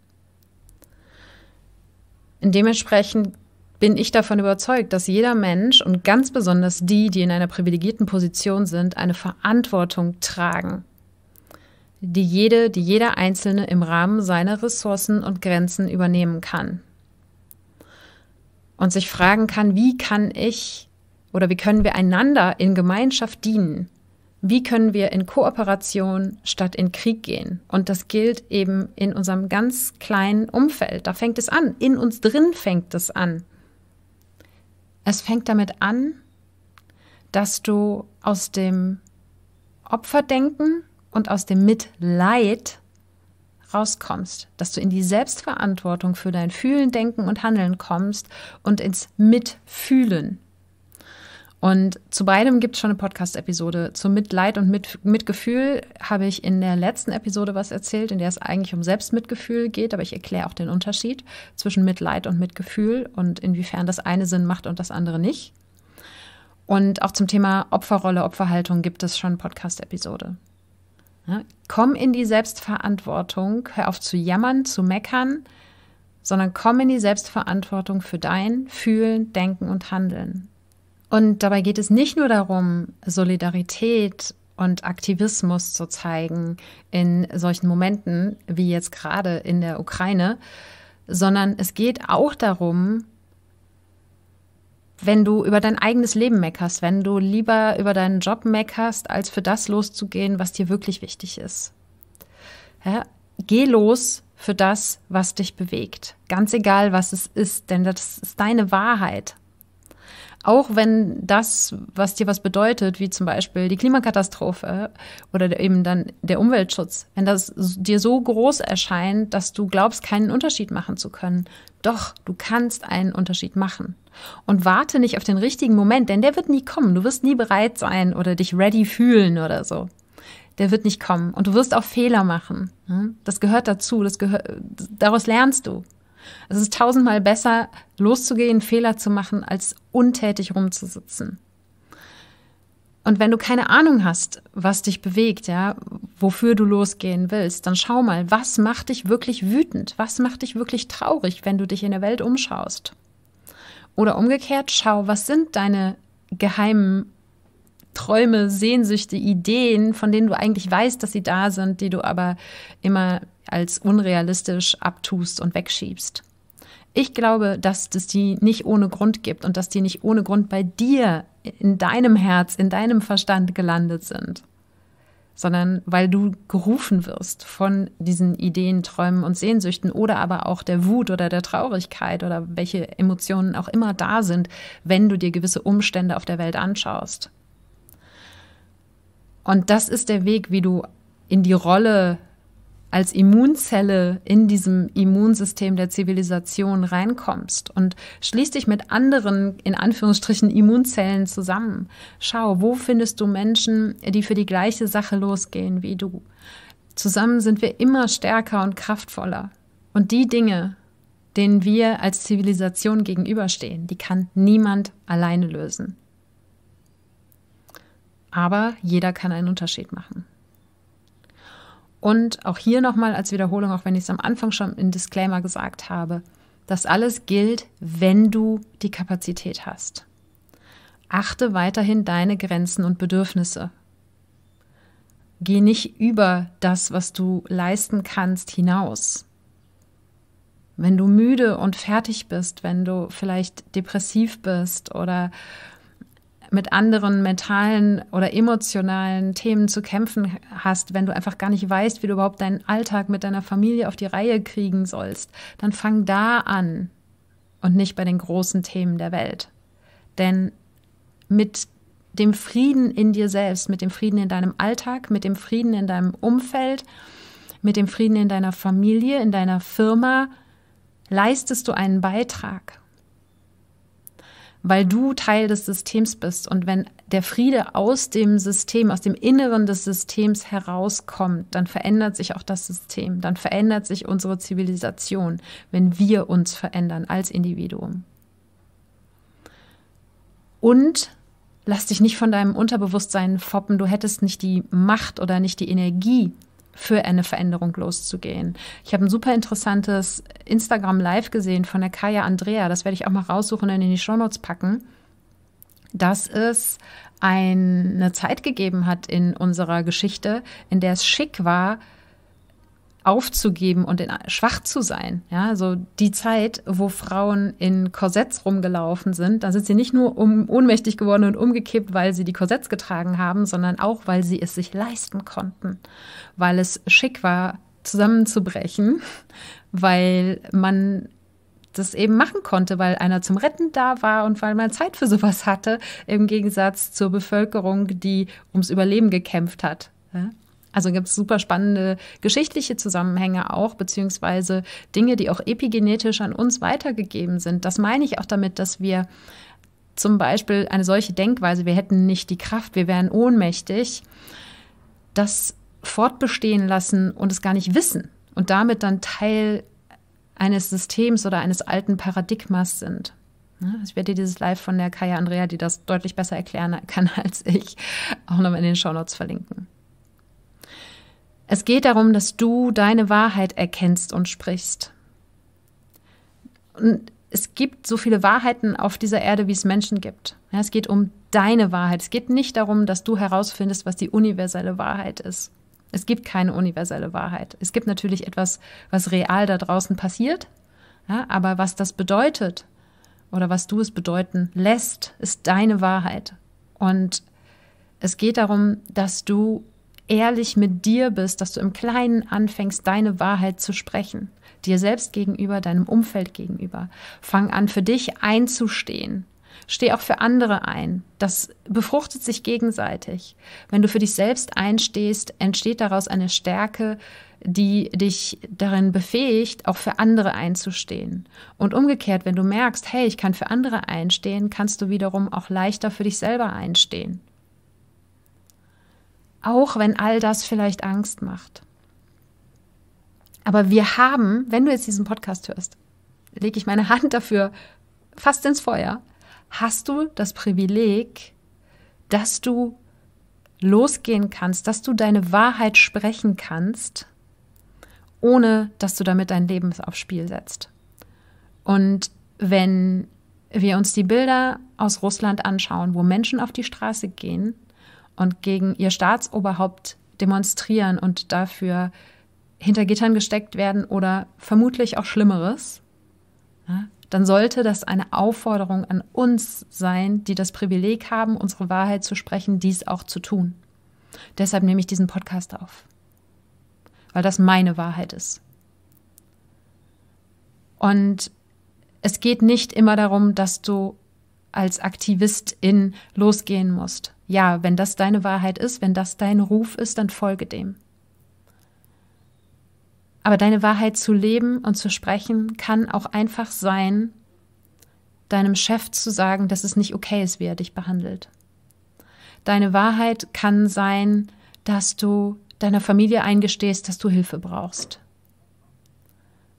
dementsprechend bin ich davon überzeugt, dass jeder Mensch und ganz besonders die, die in einer privilegierten Position sind, eine Verantwortung tragen die jede, die jeder Einzelne im Rahmen seiner Ressourcen und Grenzen übernehmen kann. Und sich fragen kann, wie kann ich oder wie können wir einander in Gemeinschaft dienen? Wie können wir in Kooperation statt in Krieg gehen? Und das gilt eben in unserem ganz kleinen Umfeld. Da fängt es an. In uns drin fängt es an. Es fängt damit an, dass du aus dem Opferdenken und aus dem Mitleid rauskommst, dass du in die Selbstverantwortung für dein Fühlen, Denken und Handeln kommst und ins Mitfühlen. Und zu beidem gibt es schon eine Podcast-Episode. Zu Mitleid und Mit Mitgefühl habe ich in der letzten Episode was erzählt, in der es eigentlich um Selbstmitgefühl geht, aber ich erkläre auch den Unterschied zwischen Mitleid und Mitgefühl und inwiefern das eine Sinn macht und das andere nicht. Und auch zum Thema Opferrolle, Opferhaltung gibt es schon eine Podcast-Episode. Komm in die Selbstverantwortung, hör auf zu jammern, zu meckern, sondern komm in die Selbstverantwortung für dein Fühlen, Denken und Handeln. Und dabei geht es nicht nur darum, Solidarität und Aktivismus zu zeigen in solchen Momenten wie jetzt gerade in der Ukraine, sondern es geht auch darum, wenn du über dein eigenes Leben meckerst, wenn du lieber über deinen Job meckerst, als für das loszugehen, was dir wirklich wichtig ist. Ja, geh los für das, was dich bewegt. Ganz egal, was es ist, denn das ist deine Wahrheit auch wenn das, was dir was bedeutet, wie zum Beispiel die Klimakatastrophe oder eben dann der Umweltschutz, wenn das dir so groß erscheint, dass du glaubst, keinen Unterschied machen zu können, doch, du kannst einen Unterschied machen. Und warte nicht auf den richtigen Moment, denn der wird nie kommen. Du wirst nie bereit sein oder dich ready fühlen oder so. Der wird nicht kommen. Und du wirst auch Fehler machen. Ne? Das gehört dazu. Das gehört, daraus lernst du. Also es ist tausendmal besser, loszugehen, Fehler zu machen, als untätig rumzusitzen. Und wenn du keine Ahnung hast, was dich bewegt, ja, wofür du losgehen willst, dann schau mal, was macht dich wirklich wütend? Was macht dich wirklich traurig, wenn du dich in der Welt umschaust? Oder umgekehrt, schau, was sind deine geheimen Träume, Sehnsüchte, Ideen, von denen du eigentlich weißt, dass sie da sind, die du aber immer als unrealistisch abtust und wegschiebst. Ich glaube, dass es die nicht ohne Grund gibt und dass die nicht ohne Grund bei dir, in deinem Herz, in deinem Verstand gelandet sind, sondern weil du gerufen wirst von diesen Ideen, Träumen und Sehnsüchten oder aber auch der Wut oder der Traurigkeit oder welche Emotionen auch immer da sind, wenn du dir gewisse Umstände auf der Welt anschaust. Und das ist der Weg, wie du in die Rolle als Immunzelle in diesem Immunsystem der Zivilisation reinkommst und schließ dich mit anderen, in Anführungsstrichen, Immunzellen zusammen. Schau, wo findest du Menschen, die für die gleiche Sache losgehen wie du? Zusammen sind wir immer stärker und kraftvoller. Und die Dinge, denen wir als Zivilisation gegenüberstehen, die kann niemand alleine lösen. Aber jeder kann einen Unterschied machen. Und auch hier nochmal als Wiederholung, auch wenn ich es am Anfang schon im Disclaimer gesagt habe, das alles gilt, wenn du die Kapazität hast. Achte weiterhin deine Grenzen und Bedürfnisse. Geh nicht über das, was du leisten kannst, hinaus. Wenn du müde und fertig bist, wenn du vielleicht depressiv bist oder mit anderen mentalen oder emotionalen Themen zu kämpfen hast, wenn du einfach gar nicht weißt, wie du überhaupt deinen Alltag mit deiner Familie auf die Reihe kriegen sollst, dann fang da an und nicht bei den großen Themen der Welt. Denn mit dem Frieden in dir selbst, mit dem Frieden in deinem Alltag, mit dem Frieden in deinem Umfeld, mit dem Frieden in deiner Familie, in deiner Firma, leistest du einen Beitrag weil du Teil des Systems bist. Und wenn der Friede aus dem System, aus dem Inneren des Systems herauskommt, dann verändert sich auch das System, dann verändert sich unsere Zivilisation, wenn wir uns verändern als Individuum. Und lass dich nicht von deinem Unterbewusstsein foppen, du hättest nicht die Macht oder nicht die Energie, für eine Veränderung loszugehen. Ich habe ein super interessantes Instagram Live gesehen von der Kaya Andrea. Das werde ich auch mal raussuchen und in die Shownotes packen. Dass es eine Zeit gegeben hat in unserer Geschichte, in der es schick war, aufzugeben und in, schwach zu sein. Ja, also die Zeit, wo Frauen in Korsetts rumgelaufen sind, da sind sie nicht nur um, ohnmächtig geworden und umgekippt, weil sie die Korsetts getragen haben, sondern auch, weil sie es sich leisten konnten, weil es schick war, zusammenzubrechen, weil man das eben machen konnte, weil einer zum Retten da war und weil man Zeit für sowas hatte, im Gegensatz zur Bevölkerung, die ums Überleben gekämpft hat. Ja? Also gibt es super spannende geschichtliche Zusammenhänge auch, beziehungsweise Dinge, die auch epigenetisch an uns weitergegeben sind. Das meine ich auch damit, dass wir zum Beispiel eine solche Denkweise, wir hätten nicht die Kraft, wir wären ohnmächtig, das fortbestehen lassen und es gar nicht wissen und damit dann Teil eines Systems oder eines alten Paradigmas sind. Ich werde dir dieses Live von der Kaya Andrea, die das deutlich besser erklären kann als ich, auch nochmal in den Shownotes verlinken. Es geht darum, dass du deine Wahrheit erkennst und sprichst. Und es gibt so viele Wahrheiten auf dieser Erde, wie es Menschen gibt. Ja, es geht um deine Wahrheit. Es geht nicht darum, dass du herausfindest, was die universelle Wahrheit ist. Es gibt keine universelle Wahrheit. Es gibt natürlich etwas, was real da draußen passiert. Ja, aber was das bedeutet oder was du es bedeuten lässt, ist deine Wahrheit. Und es geht darum, dass du ehrlich mit dir bist, dass du im Kleinen anfängst, deine Wahrheit zu sprechen. Dir selbst gegenüber, deinem Umfeld gegenüber. Fang an, für dich einzustehen. Steh auch für andere ein. Das befruchtet sich gegenseitig. Wenn du für dich selbst einstehst, entsteht daraus eine Stärke, die dich darin befähigt, auch für andere einzustehen. Und umgekehrt, wenn du merkst, hey, ich kann für andere einstehen, kannst du wiederum auch leichter für dich selber einstehen auch wenn all das vielleicht Angst macht. Aber wir haben, wenn du jetzt diesen Podcast hörst, lege ich meine Hand dafür fast ins Feuer, hast du das Privileg, dass du losgehen kannst, dass du deine Wahrheit sprechen kannst, ohne dass du damit dein Leben aufs Spiel setzt. Und wenn wir uns die Bilder aus Russland anschauen, wo Menschen auf die Straße gehen, und gegen ihr Staatsoberhaupt demonstrieren und dafür hinter Gittern gesteckt werden oder vermutlich auch Schlimmeres, dann sollte das eine Aufforderung an uns sein, die das Privileg haben, unsere Wahrheit zu sprechen, dies auch zu tun. Deshalb nehme ich diesen Podcast auf, weil das meine Wahrheit ist. Und es geht nicht immer darum, dass du als Aktivistin losgehen musst. Ja, wenn das deine Wahrheit ist, wenn das dein Ruf ist, dann folge dem. Aber deine Wahrheit zu leben und zu sprechen kann auch einfach sein, deinem Chef zu sagen, dass es nicht okay ist, wie er dich behandelt. Deine Wahrheit kann sein, dass du deiner Familie eingestehst, dass du Hilfe brauchst.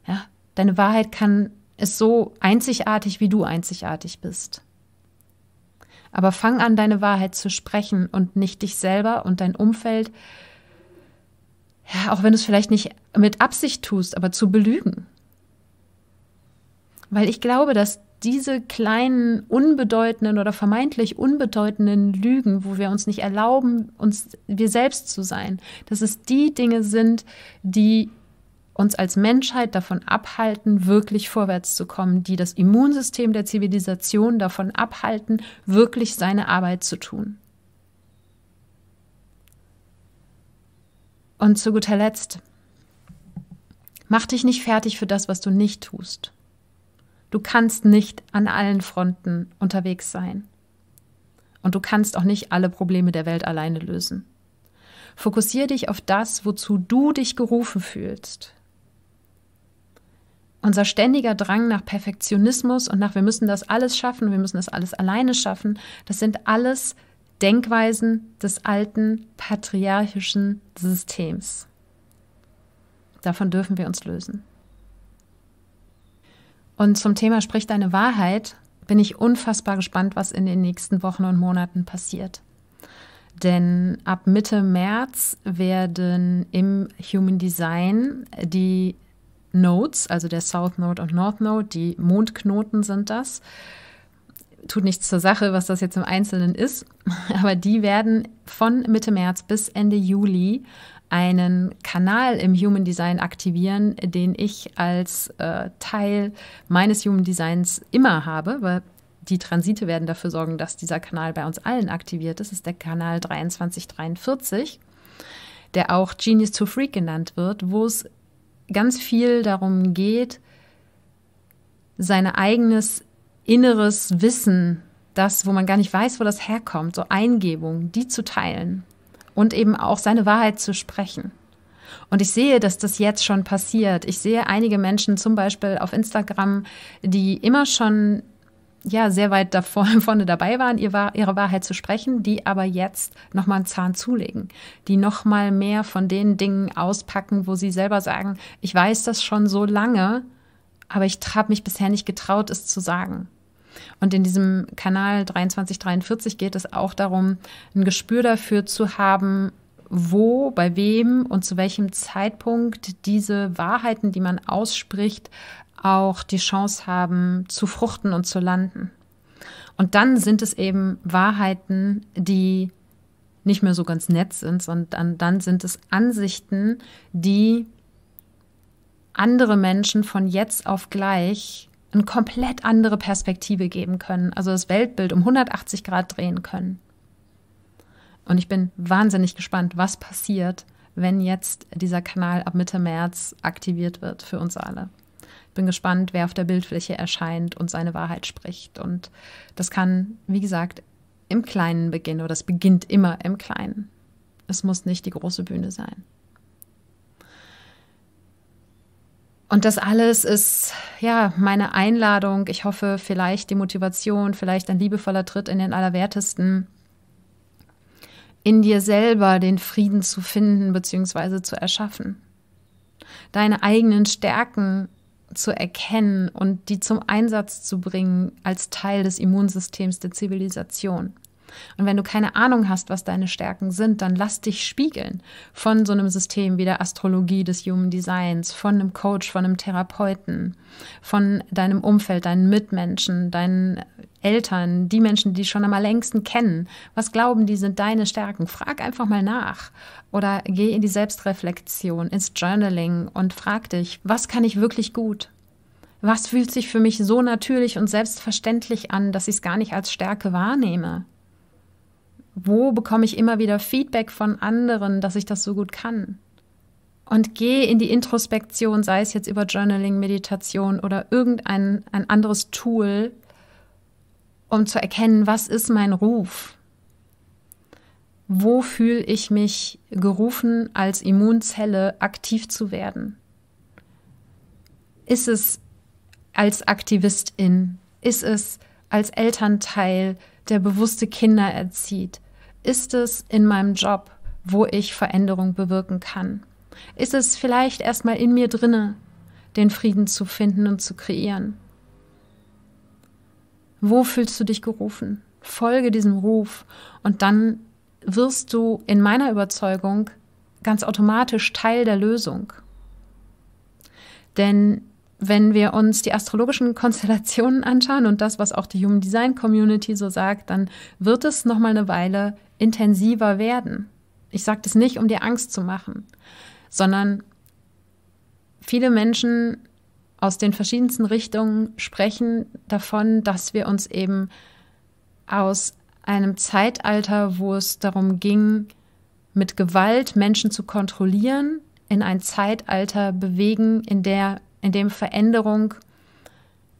Ja, deine Wahrheit kann ist so einzigartig, wie du einzigartig bist. Aber fang an, deine Wahrheit zu sprechen und nicht dich selber und dein Umfeld, ja, auch wenn du es vielleicht nicht mit Absicht tust, aber zu belügen. Weil ich glaube, dass diese kleinen, unbedeutenden oder vermeintlich unbedeutenden Lügen, wo wir uns nicht erlauben, uns wir selbst zu sein, dass es die Dinge sind, die uns als Menschheit davon abhalten, wirklich vorwärts zu kommen, die das Immunsystem der Zivilisation davon abhalten, wirklich seine Arbeit zu tun. Und zu guter Letzt, mach dich nicht fertig für das, was du nicht tust. Du kannst nicht an allen Fronten unterwegs sein. Und du kannst auch nicht alle Probleme der Welt alleine lösen. Fokussiere dich auf das, wozu du dich gerufen fühlst. Unser ständiger Drang nach Perfektionismus und nach, wir müssen das alles schaffen, wir müssen das alles alleine schaffen, das sind alles Denkweisen des alten patriarchischen Systems. Davon dürfen wir uns lösen. Und zum Thema Sprich deine Wahrheit bin ich unfassbar gespannt, was in den nächsten Wochen und Monaten passiert. Denn ab Mitte März werden im Human Design die Nodes, also der South Node und North Node, die Mondknoten sind das. Tut nichts zur Sache, was das jetzt im Einzelnen ist, aber die werden von Mitte März bis Ende Juli einen Kanal im Human Design aktivieren, den ich als äh, Teil meines Human Designs immer habe, weil die Transite werden dafür sorgen, dass dieser Kanal bei uns allen aktiviert ist. Das ist der Kanal 2343, der auch Genius to Freak genannt wird, wo es ganz viel darum geht, sein eigenes inneres Wissen, das, wo man gar nicht weiß, wo das herkommt, so Eingebung, die zu teilen und eben auch seine Wahrheit zu sprechen. Und ich sehe, dass das jetzt schon passiert. Ich sehe einige Menschen zum Beispiel auf Instagram, die immer schon ja sehr weit davor, vorne dabei waren, ihre Wahrheit zu sprechen, die aber jetzt nochmal einen Zahn zulegen, die nochmal mehr von den Dingen auspacken, wo sie selber sagen, ich weiß das schon so lange, aber ich habe mich bisher nicht getraut, es zu sagen. Und in diesem Kanal 2343 geht es auch darum, ein Gespür dafür zu haben, wo, bei wem und zu welchem Zeitpunkt diese Wahrheiten, die man ausspricht, auch die Chance haben zu fruchten und zu landen. Und dann sind es eben Wahrheiten, die nicht mehr so ganz nett sind, sondern dann sind es Ansichten, die andere Menschen von jetzt auf gleich eine komplett andere Perspektive geben können, also das Weltbild um 180 Grad drehen können. Und ich bin wahnsinnig gespannt, was passiert, wenn jetzt dieser Kanal ab Mitte März aktiviert wird für uns alle bin gespannt, wer auf der Bildfläche erscheint und seine Wahrheit spricht. Und das kann, wie gesagt, im Kleinen beginnen oder es beginnt immer im Kleinen. Es muss nicht die große Bühne sein. Und das alles ist ja meine Einladung. Ich hoffe, vielleicht die Motivation, vielleicht ein liebevoller Tritt in den Allerwertesten, in dir selber den Frieden zu finden bzw. zu erschaffen. Deine eigenen Stärken zu erkennen und die zum Einsatz zu bringen als Teil des Immunsystems der Zivilisation. Und wenn du keine Ahnung hast, was deine Stärken sind, dann lass dich spiegeln von so einem System wie der Astrologie des Human Designs, von einem Coach, von einem Therapeuten, von deinem Umfeld, deinen Mitmenschen, deinen Eltern, die Menschen, die dich schon am längsten kennen. Was glauben die sind deine Stärken? Frag einfach mal nach oder geh in die Selbstreflexion, ins Journaling und frag dich, was kann ich wirklich gut? Was fühlt sich für mich so natürlich und selbstverständlich an, dass ich es gar nicht als Stärke wahrnehme? wo bekomme ich immer wieder Feedback von anderen, dass ich das so gut kann? Und gehe in die Introspektion, sei es jetzt über Journaling, Meditation oder irgendein ein anderes Tool, um zu erkennen, was ist mein Ruf? Wo fühle ich mich gerufen, als Immunzelle aktiv zu werden? Ist es als Aktivistin? Ist es als Elternteil, der bewusste Kinder erzieht? ist es in meinem Job, wo ich Veränderung bewirken kann? Ist es vielleicht erstmal in mir drinne, den Frieden zu finden und zu kreieren? Wo fühlst du dich gerufen? Folge diesem Ruf und dann wirst du in meiner Überzeugung ganz automatisch Teil der Lösung. Denn wenn wir uns die astrologischen Konstellationen anschauen und das, was auch die Human Design Community so sagt, dann wird es noch mal eine Weile intensiver werden. Ich sage das nicht, um dir Angst zu machen, sondern viele Menschen aus den verschiedensten Richtungen sprechen davon, dass wir uns eben aus einem Zeitalter, wo es darum ging, mit Gewalt Menschen zu kontrollieren, in ein Zeitalter bewegen, in der in dem Veränderung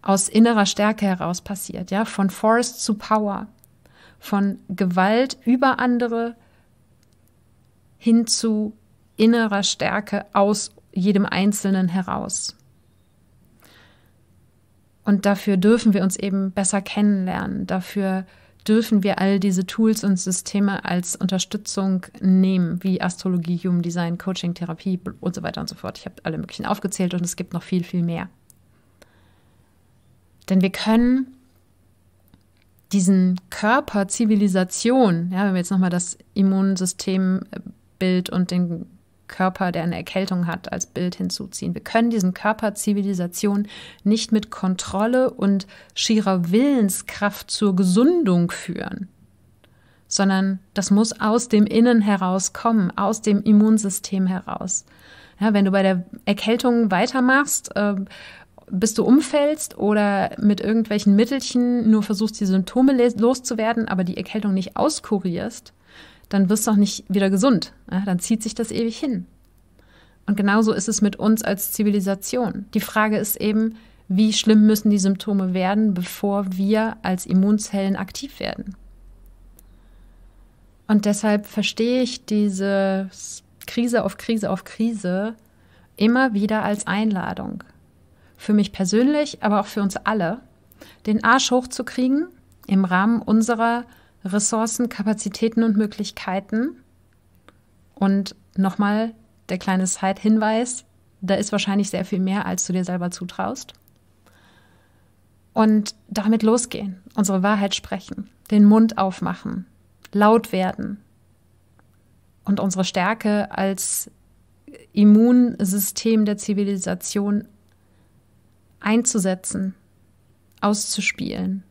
aus innerer Stärke heraus passiert, ja, von Force zu Power von Gewalt über andere hin zu innerer Stärke aus jedem Einzelnen heraus. Und dafür dürfen wir uns eben besser kennenlernen. Dafür dürfen wir all diese Tools und Systeme als Unterstützung nehmen, wie Astrologie, Human Design, Coaching, Therapie und so weiter und so fort. Ich habe alle möglichen aufgezählt und es gibt noch viel, viel mehr. Denn wir können diesen Körper Zivilisation, ja, wenn wir jetzt nochmal das Immunsystembild äh, und den Körper, der eine Erkältung hat, als Bild hinzuziehen. Wir können diesen Körper Zivilisation nicht mit Kontrolle und schierer Willenskraft zur Gesundung führen, sondern das muss aus dem Innen herauskommen, aus dem Immunsystem heraus. Ja, wenn du bei der Erkältung weitermachst äh, bis du umfällst oder mit irgendwelchen Mittelchen nur versuchst, die Symptome loszuwerden, aber die Erkältung nicht auskurierst, dann wirst du auch nicht wieder gesund. Ja, dann zieht sich das ewig hin. Und genauso ist es mit uns als Zivilisation. Die Frage ist eben, wie schlimm müssen die Symptome werden, bevor wir als Immunzellen aktiv werden. Und deshalb verstehe ich diese Krise auf Krise auf Krise immer wieder als Einladung für mich persönlich, aber auch für uns alle, den Arsch hochzukriegen im Rahmen unserer Ressourcen, Kapazitäten und Möglichkeiten. Und nochmal der kleine Side-Hinweis, da ist wahrscheinlich sehr viel mehr, als du dir selber zutraust. Und damit losgehen, unsere Wahrheit sprechen, den Mund aufmachen, laut werden und unsere Stärke als Immunsystem der Zivilisation einzusetzen, auszuspielen,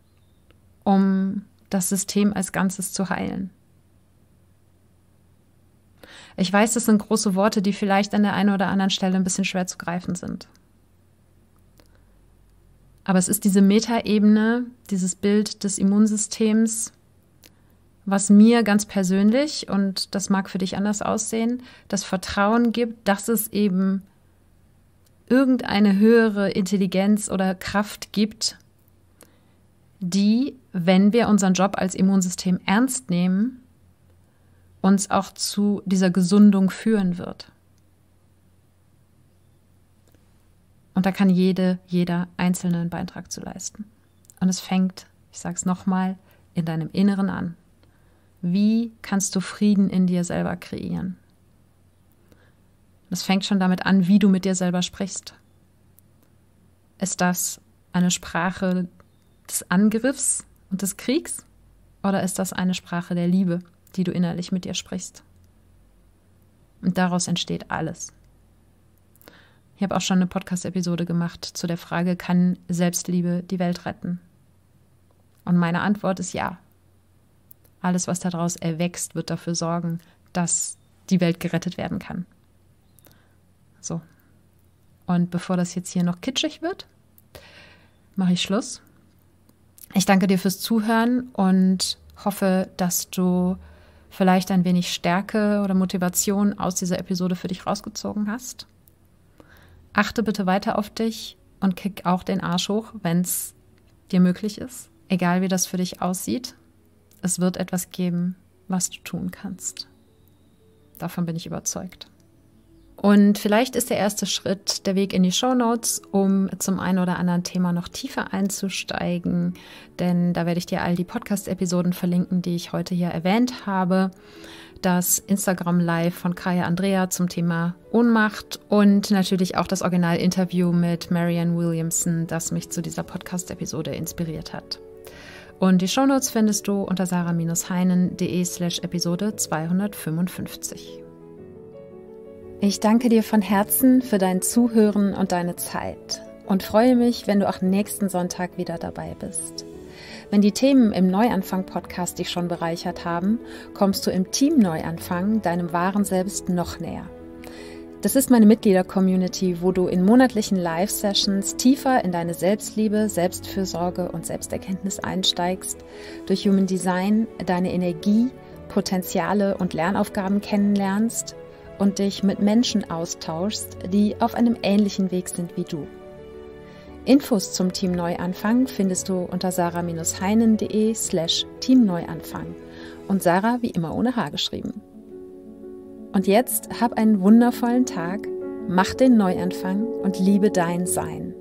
um das System als Ganzes zu heilen. Ich weiß, das sind große Worte, die vielleicht an der einen oder anderen Stelle ein bisschen schwer zu greifen sind. Aber es ist diese Metaebene, dieses Bild des Immunsystems, was mir ganz persönlich, und das mag für dich anders aussehen, das Vertrauen gibt, dass es eben irgendeine höhere Intelligenz oder Kraft gibt, die, wenn wir unseren Job als Immunsystem ernst nehmen, uns auch zu dieser Gesundung führen wird. Und da kann jede, jeder Einzelne einen Beitrag zu leisten. Und es fängt, ich sage es nochmal, in deinem Inneren an. Wie kannst du Frieden in dir selber kreieren? Das fängt schon damit an, wie du mit dir selber sprichst. Ist das eine Sprache des Angriffs und des Kriegs oder ist das eine Sprache der Liebe, die du innerlich mit dir sprichst? Und daraus entsteht alles. Ich habe auch schon eine Podcast-Episode gemacht zu der Frage, kann Selbstliebe die Welt retten? Und meine Antwort ist ja. Alles, was daraus erwächst, wird dafür sorgen, dass die Welt gerettet werden kann. So. Und bevor das jetzt hier noch kitschig wird, mache ich Schluss. Ich danke dir fürs Zuhören und hoffe, dass du vielleicht ein wenig Stärke oder Motivation aus dieser Episode für dich rausgezogen hast. Achte bitte weiter auf dich und kick auch den Arsch hoch, wenn es dir möglich ist. Egal wie das für dich aussieht, es wird etwas geben, was du tun kannst. Davon bin ich überzeugt. Und vielleicht ist der erste Schritt der Weg in die Show Notes, um zum einen oder anderen Thema noch tiefer einzusteigen. Denn da werde ich dir all die Podcast-Episoden verlinken, die ich heute hier erwähnt habe. Das Instagram Live von Kaya Andrea zum Thema Ohnmacht und natürlich auch das Original-Interview mit Marianne Williamson, das mich zu dieser Podcast-Episode inspiriert hat. Und die Show Notes findest du unter sarah-heinen.de slash Episode 255. Ich danke dir von Herzen für dein Zuhören und deine Zeit und freue mich, wenn du auch nächsten Sonntag wieder dabei bist. Wenn die Themen im Neuanfang-Podcast dich schon bereichert haben, kommst du im Team Neuanfang deinem wahren Selbst noch näher. Das ist meine Mitglieder-Community, wo du in monatlichen Live-Sessions tiefer in deine Selbstliebe, Selbstfürsorge und Selbsterkenntnis einsteigst, durch Human Design deine Energie, Potenziale und Lernaufgaben kennenlernst und dich mit Menschen austauschst, die auf einem ähnlichen Weg sind wie du. Infos zum Team Neuanfang findest du unter sarah-heinen.de slash teamneuanfang und Sarah wie immer ohne H geschrieben. Und jetzt hab einen wundervollen Tag, mach den Neuanfang und liebe dein Sein.